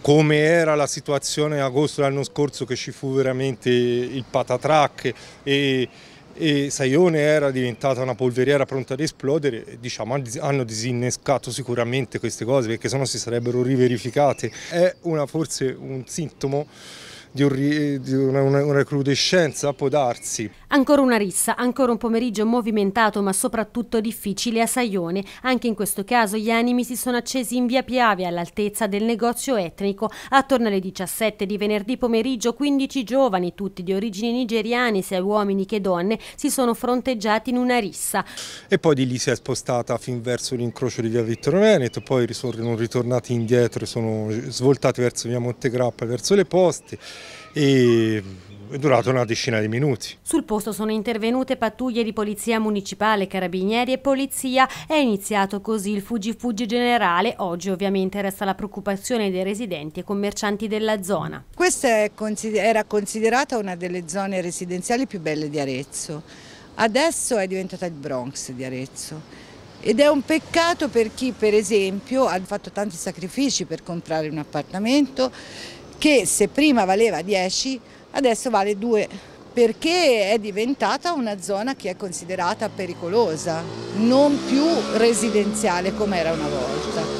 come era la situazione agosto dell'anno scorso che ci fu veramente il patatrac e, e Saione era diventata una polveriera pronta ad esplodere, diciamo, hanno disinnescato sicuramente queste cose perché se no si sarebbero riverificate. È una, forse un sintomo di, un, di una, una, recrudescenza, può darsi. Ancora una rissa, ancora un pomeriggio movimentato ma soprattutto difficile a Saione. Anche in questo caso gli animi si sono accesi in via Piave all'altezza del negozio etnico. Attorno alle 17 di venerdì pomeriggio 15 giovani, tutti di origini nigeriane, sia uomini che donne, si sono fronteggiati in una rissa. E poi di lì si è spostata fin verso l'incrocio di via Vittorio Veneto, poi sono ritornati indietro e sono svoltati verso via Montegrappa, verso le poste e è durato una decina di minuti. Sul posto sono intervenute pattuglie di polizia municipale, carabinieri e polizia. È iniziato così il fuggi-fuggi generale. Oggi ovviamente resta la preoccupazione dei residenti e commercianti della zona. Questa consider era considerata una delle zone residenziali più belle di Arezzo. Adesso è diventata il Bronx di Arezzo. Ed è un peccato per chi per esempio ha fatto tanti sacrifici per comprare un appartamento che se prima valeva 10 adesso vale 2 perché è diventata una zona che è considerata pericolosa, non più residenziale come era una volta.